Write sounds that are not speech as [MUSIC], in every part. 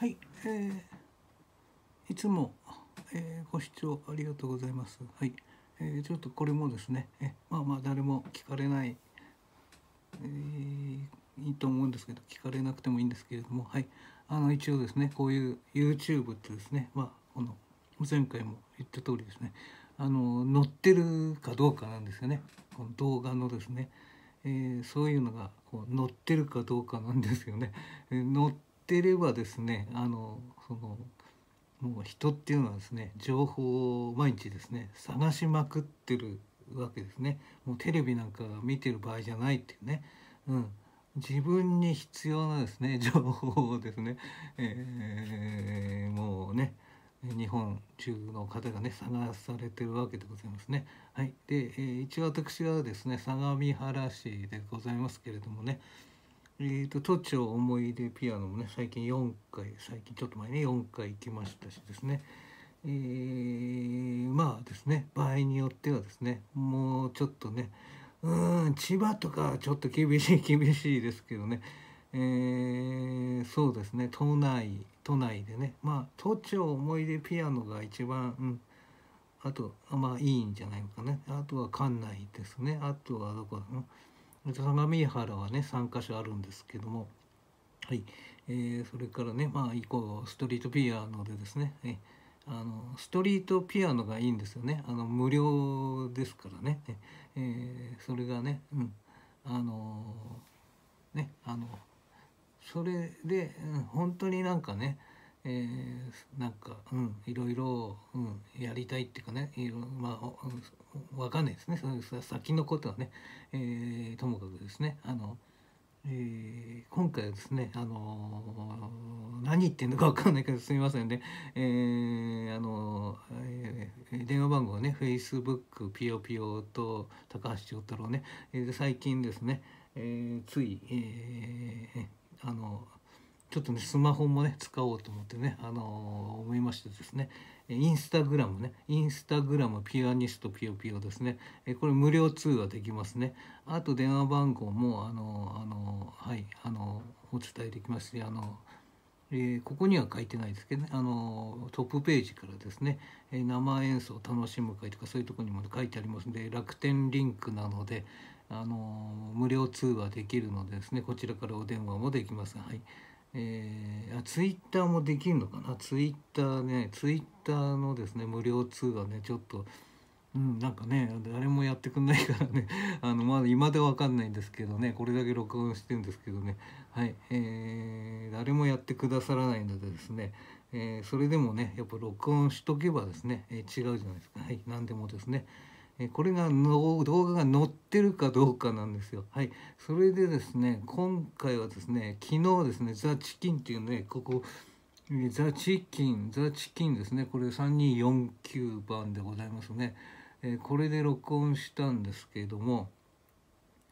はい、えー、いつも、えー、ご視聴ありがとうございます。はい、えー、ちょっとこれもですね、えまあまあ誰も聞かれない、えー、いいと思うんですけど、聞かれなくてもいいんですけれども、はい、あの一応ですね、こういう YouTube ってですね、まあこの前回も言った通りですね、あの載ってるかどうかなんですよね。この動画のですね。えー、そういうのがこう載ってるかどうかなんですよね。えー、載っってればですねあのそのもう人っていうのはですね情報を毎日ですね探しまくってるわけですねもうテレビなんか見てる場合じゃないっていうね、うん、自分に必要なですね [LAUGHS] 情報をですね、えー、もうね日本中の方がね探されてるわけでございますね。はい、で、えー、一応私はですね相模原市でございますけれどもねえーと、都庁思い出ピアノもね最近4回最近ちょっと前に、ね、4回行きましたしですね、えー、まあですね場合によってはですねもうちょっとねうん千葉とかちょっと厳しい厳しいですけどね、えー、そうですね都内都内でねまあ都庁思い出ピアノが一番、うん、あとまあいいんじゃないのかねあとは館内ですねあとはどこだろう相模原はね3か所あるんですけども、はいえー、それからね、まあ、以降ストリートピアノでですね、えあのストリートピアノがいいんですよねあの無料ですからね、えー、それがね、うん、あのねあのそれで、うん、本当になんかねえー、なんか、うん、いろいろ、うん、やりたいっていうかねいろまあわかんないですねその先のことはね、えー、ともかくですねあの、えー、今回はですねあの何言ってんのかわかんないけどすみませんね、えー、あの、えー、電話番号ね Facebook ピヨピヨと高橋長太郎ね、えー、最近ですね、えー、つい、えー、あのちょっとねスマホもね使おうと思ってね、あのー、思いましてですねインスタグラムねインスタグラムピアニストピヨピヨですねこれ無料通話できますねあと電話番号もあのー、あのー、はいあのお伝えできますしあのえここには書いてないですけどねあのトップページからですね、え生演奏楽しむ会とかそういうとこにも書いてありますんで楽天リンクなのであの無料通話できるのでですねこちらからお電話もできます。はいえー、あツイッターもできるのかなツイッターねツイッターのですね無料通話ねちょっと、うん、なんかね誰もやってくんないからね [LAUGHS] あのまだ今では分かんないんですけどねこれだけ録音してるんですけどねはい、えー、誰もやってくださらないのでですね、えー、それでもねやっぱ録音しとけばですね、え違うじゃないですかはい何でもですねえこれがの動画が載ってるかどうかなんですよ。はい。それでですね、今回はですね、昨日ですね、ザ・チキンっていうね、ここ、ザ・チキン、ザ・チキンですね、これ3249番でございますね。えこれで録音したんですけれども、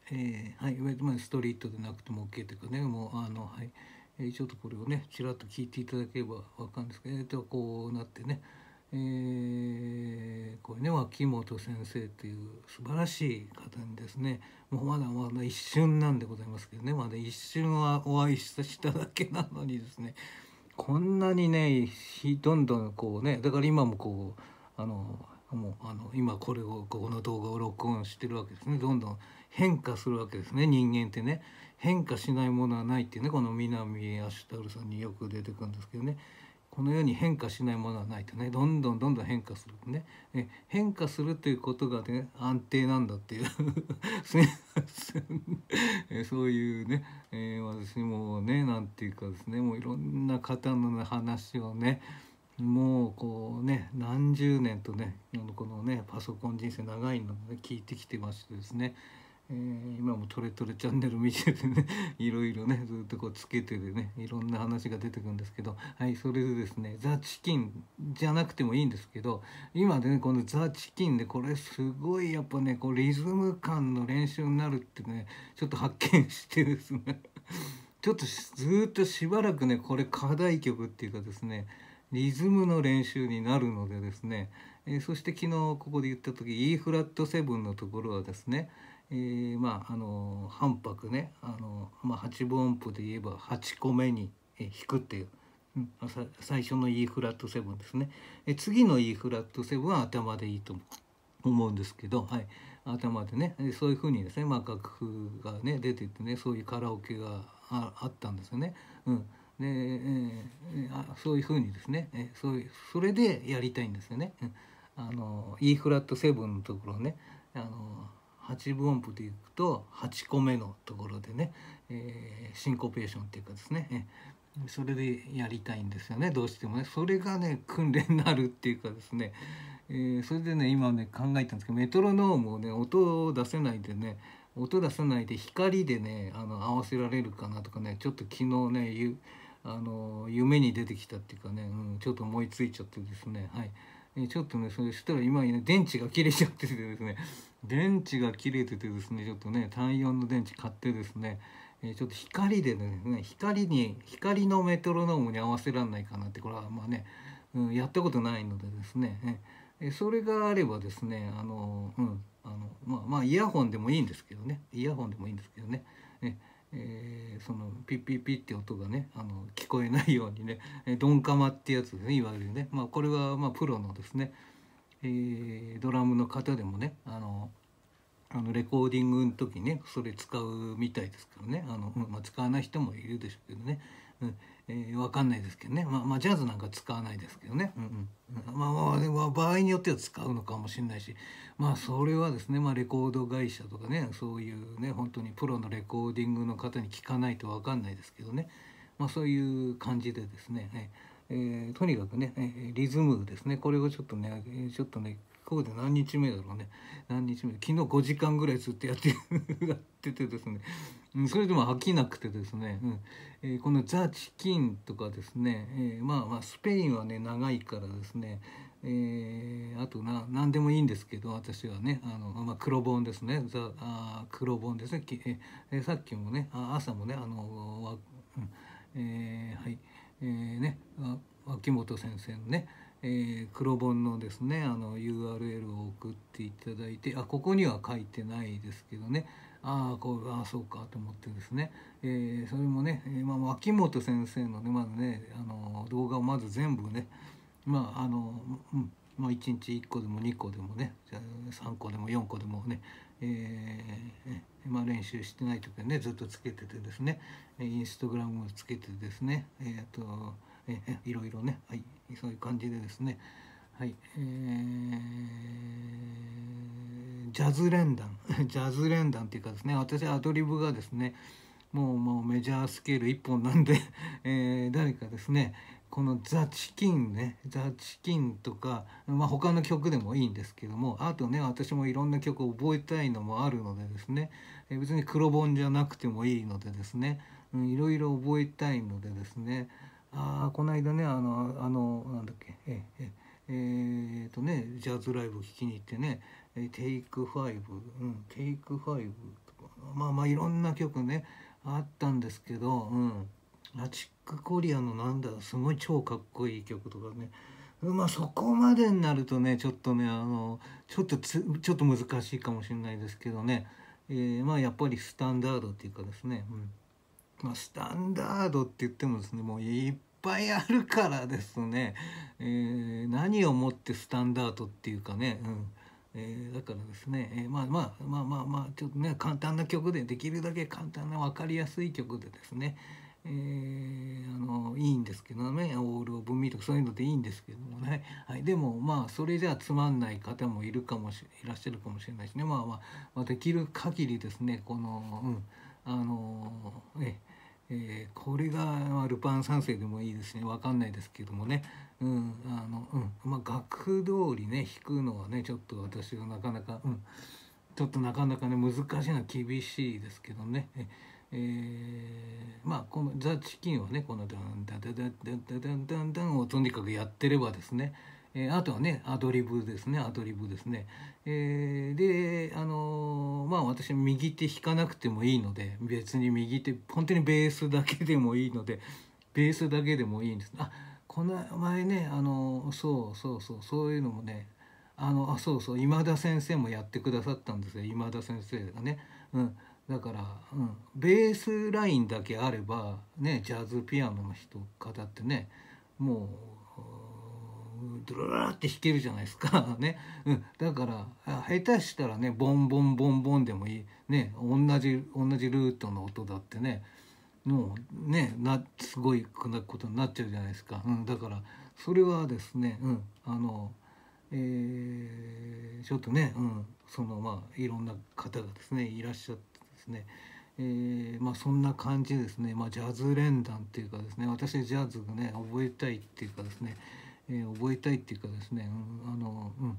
えー、はい、ストリートでなくても OK というかね、もう、あの、はい。えちょっとこれをね、ちらっと聞いていただければわかるんですけど、えー、とこうなってね、えー、これね脇本先生という素晴らしい方にですねもうまだまだ一瞬なんでございますけどねまだ一瞬はお会いしただけなのにですねこんなにねどんどんこうねだから今もこうあのもうあの今これをこの動画を録音してるわけですねどんどん変化するわけですね人間ってね変化しないものはないっていうねこの南アシュタルさんによく出てくるんですけどね。この世に変化しないものはないとねどんどんどんどん変化するね変化するということがね安定なんだっていう [LAUGHS] そういうね、えー、私もねなんていうかですねもういろんな方の話をねもうこうね何十年とねこのねパソコン人生長いので、ね、聞いてきてましてですねえー、今も「トレトレチャンネル」見ててね [LAUGHS] いろいろねずっとこうつけててねいろんな話が出てくるんですけどはいそれでですね「ザ・チキン」じゃなくてもいいんですけど今でねこの「ザ・チキン」でこれすごいやっぱねこうリズム感の練習になるってねちょっと発見してですね [LAUGHS] ちょっとずっとしばらくねこれ課題曲っていうかですねリズムの練習になるのでですね、えー、そして昨日ここで言った時 E フラット7のところはですねえー、まああの半拍ねあの、まあ、8分音符で言えば8個目に弾くっていう、うん、最初の E フラット7ですねえ次の E フラット7は頭でいいと思うんですけど、はい、頭でねそういうふうにですね、まあ、楽譜がね出ててねそういうカラオケがああったんですよね。うんでえー、あそういうふうにですね、えそういうそれでやりたいんですよね。うん、あの E フラット7のところねあの8分音符でいくと8個目のところでね、えー、シンコペーションっていうかですね、えー、それでやりたいんですよねどうしてもねそれがね訓練になるっていうかですね、えー、それでね今ね考えたんですけどメトロノームをね音を出せないでね音出さないで光でねあの合わせられるかなとかねちょっと昨日ねゆあの夢に出てきたっていうかね、うん、ちょっと思いついちゃってですねはい、えちょっとねそれしたら今ね電池が切れちゃっててですね電池が切れててですねちょっとね単4の電池買ってですねえちょっと光でね光に光のメトロノームに合わせらんないかなってこれはまあね、うん、やったことないのでですね、えそれがあればですねあの、うん、あのまあまあイヤホンでもいいんですけどねイヤホンでもいいんですけどねえー、そのピッピッピッって音がねあの聞こえないようにねドンカマってやつですねいわゆるね、まあ、これはまあプロのですねえー、ドラムの方でもねあのあのレコーディングの時ねそれ使うみたいですからねあの、まあ、使わない人もいるでしょうけどね、うんえー、分かんないですけどね、まあ、まあ、ジャズなんか使わないですけどね、うんうんまあ、まあ、場合によっては使うのかもしれないしまあそれはですね、まあ、レコード会社とかねそういうね本当にプロのレコーディングの方に聞かないと分かんないですけどね、まあ、そういう感じでですね、ええー、とにかくね、えリズムですねこれをちょっとねちょっとねここで何日目だろうね何日目昨日5時間ぐらいずっとやって [LAUGHS] やっててですね、うん、それでも飽きなくてですね、うんえー、この「ザ・チキン」とかですね、えー、まあまあスペインはね長いからですね、えー、あとな何でもいいんですけど私はねあの、まあ、黒本ですね「ザ・あ黒本」ですね、えさっきもね朝もねあの、うん、えはいえーね、秋元先生のね、えー、黒本のですねあの URL を送っていただいてあここには書いてないですけどねああそうかと思ってですね、えー、それもね、えーまあ、秋元先生のねまずねあの動画をまず全部ねまああの、うんまあ、1日1個でも2個でもね3個でも4個でもねえー、まあ、練習してない時はねずっとつけててですねインスタグラムをつけてですね、えーとえー、[LAUGHS] いろいろね、はい、そういう感じでですね、はいえー、ジャズ連弾 [LAUGHS] ジャズ連弾っていうかですね私アドリブがですねもうもうメジャースケール1本なんで、[LAUGHS] えー、誰かですねこの「ザ・チキンね」ザ・チキン」とか、まあ、他の曲でもいいんですけどもあとね私もいろんな曲を覚えたいのもあるのでですね別に黒本じゃなくてもいいのでですねいろいろ覚えたいのでですねああこの間ねあのあのなんだっけえええー、っとねジャズライブ聴きに行ってね「テイクファイブ」うん「テイクファイブ」とかまあまあいろんな曲ねあったんですけどうん。ラチックコリアのなんだすごい超かっこいい曲とかねまあそこまでになるとねちょっとねあのちょっとちょっと難しいかもしれないですけどね、えー、まあやっぱりスタンダードっていうかですね、うんまあ、スタンダードって言ってもですねもういっぱいあるからですね、えー、何をもってスタンダードっていうかね、うんえー、だからですね、えー、まあまあまあまあまあちょっとね簡単な曲でできるだけ簡単な分かりやすい曲でですねえー、あのいいんですけどねオールを分見とかそういうのでいいんですけどもね、はい、でもまあそれじゃつまんない方もいるかもしいらっしゃるかもしれないしね、まあ、まあ、できる限りですねこの、うん、あのねえー、これが、まあ、ルパン三世でもいいですね分かんないですけどもね、うんあのうんまあ、額通りね弾くのはねちょっと私はなかなか、うん、ちょっとなかなかね難しいのは厳しいですけどね。ええー、まあこの「ザ・チキン」はねこのダンダダダダダダンダンダンをとにかくやってればですね、えー、あとはねアドリブですねアドリブですね、えー、であのまあ私右手弾かなくてもいいので別に右手本当にベースだけでもいいのでベースだけでもいいんですあこの前ねあのそうそうそうそういうのもねあのあそうそう今田先生もやってくださったんですよ今田先生がね。うんだから、うん、ベースラインだけあれば、ね、ジャズピアノの人方ってねもうドララって弾けるじゃないですか、[LAUGHS] ねうん、だから下手したらねボンボンボンボンでもいい、ね、同じ同じルートの音だってねもうねなすごいなことになっちゃうじゃないですか、うん、だからそれはですね、うん、あのえー、ちょっとね、うん、そのまあいろんな方がですねいらっしゃって。ね、えー、まあ、そんな感じですね、まあ、ジャズ連弾っていうかですね私ジャズがね覚えたいっていうかですね、えー、覚えたいっていうかですね、うん、あの、うん、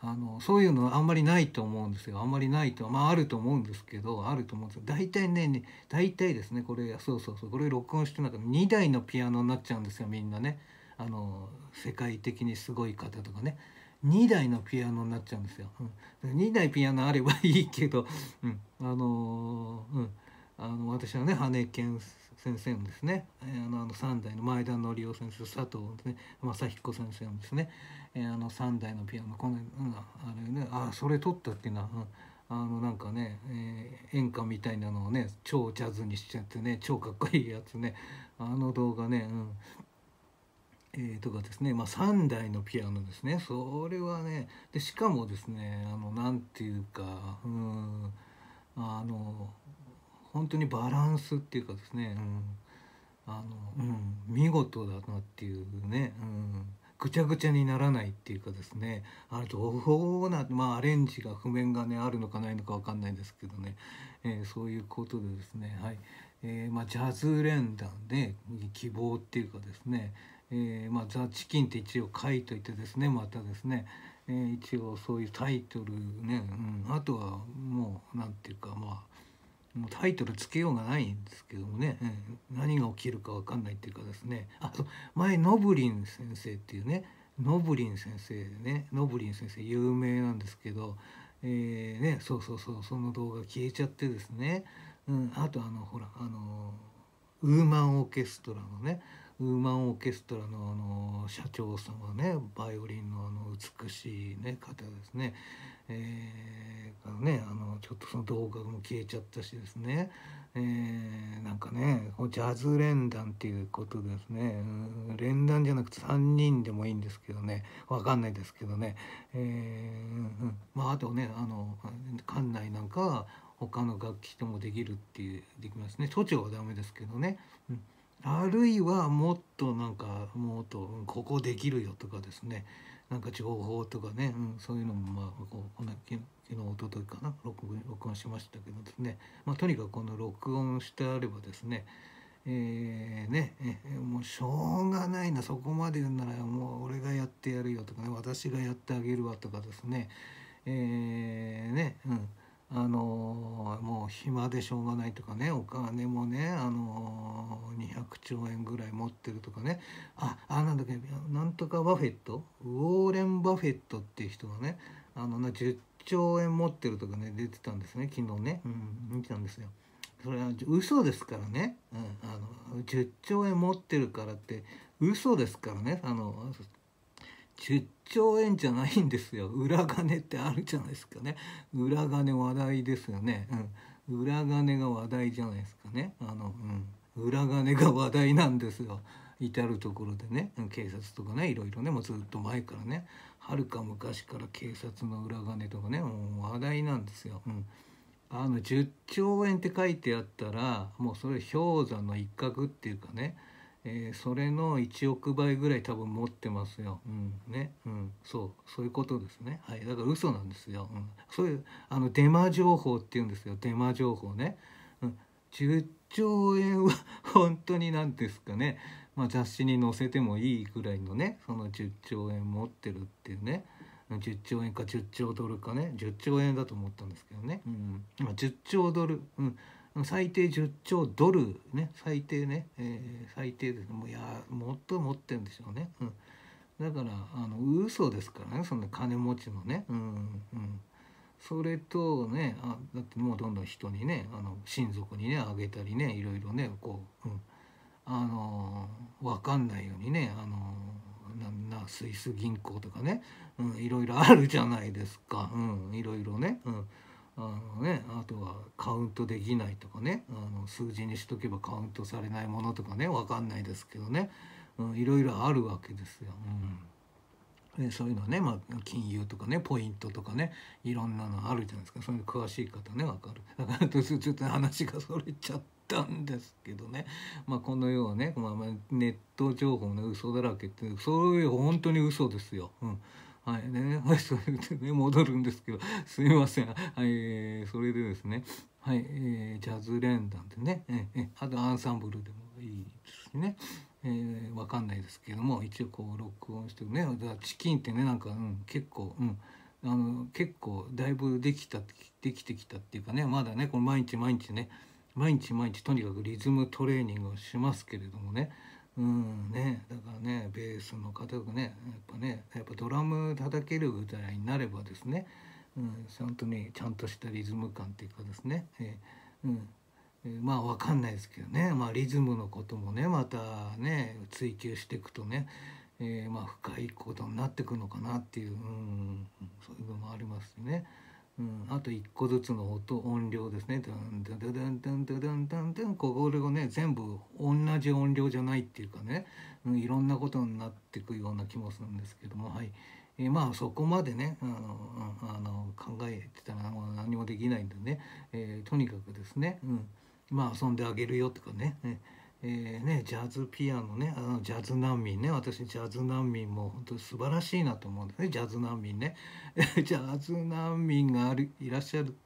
あのそういうのはあんまりないと思うんですよあんまりないとまああると思うんですけどあると思うんですけど大体ね大体ですねこれそうそうそうこれ録音してなんか2台のピアノになっちゃうんですよみんなねあの世界的にすごい方とかね。2台のピアノになっちゃうんですよ。うん、2台ピアノあればいいけど、うん、あのー、うん、あの私はね羽根健先生のですね、えー、あのあの3代の前田紀夫先生佐藤ですね正彦先生のですね、えー、あの3代のピアノこの、うん、あれねあそれ取ったっていうのは。うんあのなんかね、えー、演歌みたいなのをね超ジャズにしちゃってね超かっこいいやつねあの動画ね、うん、えー、とかですね、まあ、3台のピアノですねそれはねでしかもですねあのなんていうかうんあの本当にバランスっていうかですね、うん、あの、うん、見事だなっていうね、うん、ぐちゃぐちゃにならないっていうかですねあれどうなまあアレンジが譜面がねあるのかないのか分かんないですけどね、えー、そういうことでですねはい、えー、まあ、ジャズ連弾で希望っていうかですねえー、まあ、ザ・チキンって一応書いといてですねまたですね、えー、一応そういうタイトルね、うん、あとはもう何て言うかまあもうタイトルつけようがないんですけどもね、うん、何が起きるか分かんないっていうかですねあと前ノブリン先生っていうねノブリン先生ねノブリン先生有名なんですけど、えー、ね、そうそうそうその動画消えちゃってですね、うん、あとあのほらあのウーマンオーケストラのねウーマンオーケストラのあの社長様ねバイオリンのあの美しい、ね、方ですね,、えー、からねあのちょっとその動画も消えちゃったしですね、えー、なんかねジャズ連弾っていうことですね、うん、連弾じゃなくて3人でもいいんですけどね分かんないですけどね、えー、うん、まああとねあの館内なんか他の楽器ともできるっていうできますね都庁はダメですけどね。うんあるいはもっとなんかもっとここできるよとかですねなんか情報とかね、うん、そういうのもまあこうこの昨日おとといかな録音しましたけどですね、まあ、とにかくこの録音してあればですねえーね、えもうしょうがないなそこまで言うならもう俺がやってやるよとかね私がやってあげるわとかですねえー、ねうんあのもう暇でしょうがないとかねお金もね、あの200兆円ぐらい持ってるとかねああなんだっけなんとかバフェットウォーレン・バフェットっていう人がねあの10兆円持ってるとかね出てたんですね昨日ね、うん、見てたんですよ。それは嘘ですからね、うん、あの10兆円持ってるからって嘘ですからねあの10兆円じゃないんですよ [LAUGHS] 裏金ってあるじゃないですかね裏金話題ですよね、うん、裏金が話題じゃないですかねあの、うん、裏金が話題なんですよ至る所でね警察とかねいろいろねもうずっと前からねはるか昔から警察の裏金とかねもう話題なんですよ。うんあの10兆円って書いてあったらもうそれ氷山の一角っていうかねえー、それの1億倍ぐらい多分持ってますよ。うん、ね、うん、そうそういうことですね。はい、だから嘘なんですよ。うん、そういうあのデマ情報って言うんですよ。デマ情報ね。うん、10兆円は本当に何ですかね。まあ、雑誌に載せてもいいぐらいのね、その10兆円持ってるっていうね。10兆円か10兆ドルかね10兆円だと思ったんですけどね、うんま10兆ドル、うん、最低10兆ドルね最低ね、えー、最低ですもういやもっと持ってるんでしょうね、うん、だからあの嘘ですからねそんな金持ちのね、うんうん、それとねあだってもうどんどん人にねあの親族にねあげたりねいろいろねこう、うん、あの分かんないようにねあのななスイス銀行とかね、うん、いろいろあるじゃないですか、うん、いろいろね。うんあのね、あとはカウントできないとかねあの数字にしとけばカウントされないものとかね分かんないですけどね、うん、いろいろあるわけですよ。うん、そういうのね、まあ、金融とかねポイントとかねいろんなのあるじゃないですかそういう詳しい方ね分かる。だからちょっと話がそれちゃったんですけどね、まあ、このようね、まあ、ネット情報の嘘だらけってそういう本当に嘘ですよ。うんはい、ね、はい、それでね、戻るんですけど、すみません。はい、それでですね、はい、えー、ジャズ連弾でね、えー、あとアンサンブルでもいいですね、えー、わかんないですけども、一応こう録音してね、チキンってね、なんか、うん、結構、うん、あの、結構だいぶできた、できてきたっていうかね、まだね、この毎日毎日ね、毎日毎日とにかくリズムトレーニングをしますけれどもね、うんねだからねベースの方がねやっぱねやっぱドラム叩けるぐらいになればですね、うん、本当にちゃんとしたリズム感っていうかですね、えうんえー、まあ分かんないですけどね、まあ、リズムのこともねまたね追求していくとね、えー、まあ、深いことになっていくのかなっていう、うん、そういうのもありますね。うん、あと1個ずつの音音量ですねダンダンダンダンダンダンダンダンこれをね全部同じ音量じゃないっていうかね、うん、いろんなことになっていくような気もするんですけどもはい、えー、まあそこまでねあのあの考えてたら何もできないんでね、えー、とにかくですね、うん、まあ遊んであげるよとかね、ええーね、ジャズピアノねあのジャズ難民ね私ジャズ難民も本当に素晴らしいなと思うんですねジャズ難民ね [LAUGHS] ジャズ難民があるいらっしゃる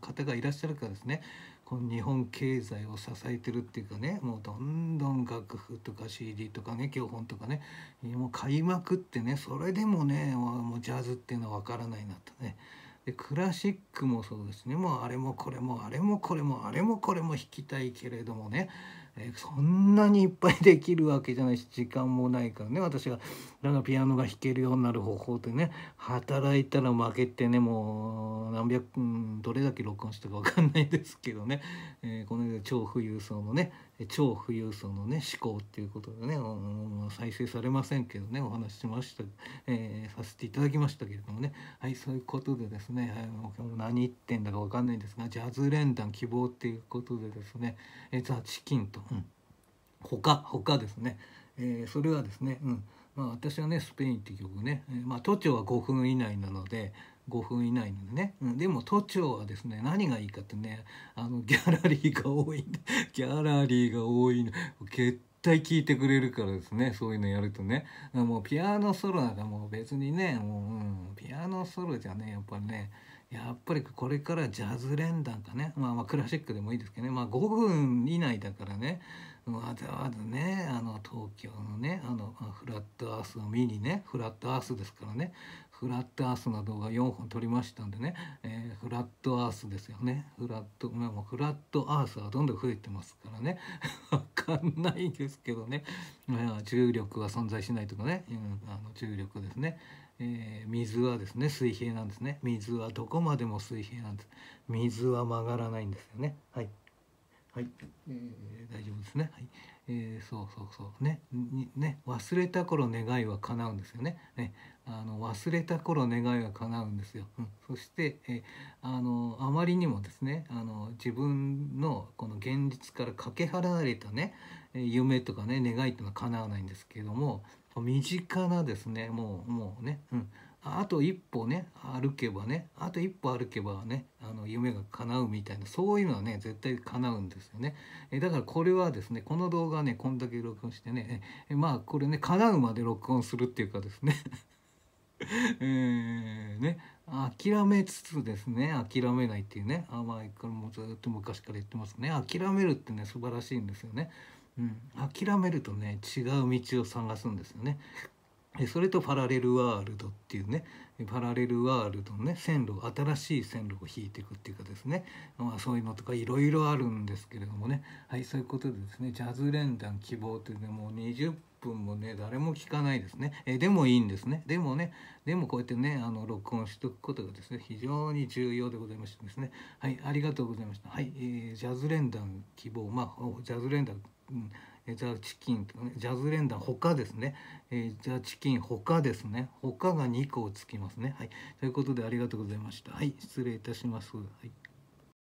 方がいらっしゃるからですねこの日本経済を支えてるっていうかねもうどんどん楽譜とか CD とかね教本とかねもう買いまくってねそれでもねもうジャズっていうのは分からないなとね。でクラシックもそうですねもうあれもこれもあれもこれもあれもこれも弾きたいけれどもねえそんなにいっぱいできるわけじゃないし時間もないからね私がだからピアノが弾けるようになる方法ってね働いたら負けてねもう何百、うん、どれだけ録音したか分かんないですけどね、えー、この間超富裕層のね、超富裕層のね思考っていうことでね再生されませんけどねお話ししました、えー、させていただきましたけれどもねはいそういうことでですね、はい、もう何言ってんだか分かんないんですがジャズ連弾希望っていうことでですね、えー、ザ・チキンと、うん、他他ですね、えー、それはですね、うんまあ、私はね「スペイン」っていう曲ね、えー、まあ、都庁は5分以内なので、5分以内にね、うん、でも都庁はですね何がいいかってねあのギャラリーが多いんで [LAUGHS] ギャラリーが多いの決対聞いてくれるからですねそういうのやるとねもうピアノソロなんかもう別にねもう、うん、ピアノソロじゃねやっぱりねやっぱりこれからジャズ連弾かね、まあ、まあクラシックでもいいですけどねまあ5分以内だからねわざわざねあの東京のねあのフラットアースを見にねフラットアースですからねフラットアースの動画4本撮りましたんでね、えー、フラットアースですよねフラットもうフラットアースはどんどん増えてますからね [LAUGHS] わかんないですけどね重力は存在しないとかね、うん、あの重力ですね、えー、水はですね水平なんですね水はどこまでも水平なんです水は曲がらないんですよねはい。はい、えー、大丈夫ですね。はい、えー、そうそうそうね、ね、忘れた頃願いは叶うんですよね。ね、あの忘れた頃願いは叶うんですよ。うん、そして、えー、あのあまりにもですね、あの自分のこの現実からかけ離れたね、夢とかね願いっていうのは叶わないんですけれども、身近なですね、もうもうね、うん。あと一歩ね歩けばねあと一歩歩けばねあの夢が叶うみたいなそういうのはね絶対叶うんですよねえだからこれはですねこの動画ねこんだけ録音してねまあこれね叶うまで録音するっていうかですね [LAUGHS] えーね諦めつつですね諦めないっていうねあまあこれもずっと昔から言ってますね諦めるってね素晴らしいんですよね、うん、諦めるとね違う道を探すんですよねそれとパラレルワールドっていうねパラレルワールドのね線路新しい線路を引いていくっていうかですね、まあ、そういうのとかいろいろあるんですけれどもねはいそういうことでですねジャズ連弾希望というねもう20分もね誰も聞かないですねえでもいいんですねでもねでもこうやってねあの録音しておくことがですね非常に重要でございましてですねはいありがとうございましたはい、えー、ジャズ連弾希望まあジャズ連弾、うんジャーチキンとねジャズ連弾他ですね、えー、ジャチキン他ですね他が2個つきますねはいということでありがとうございましたはい失礼いたしますはい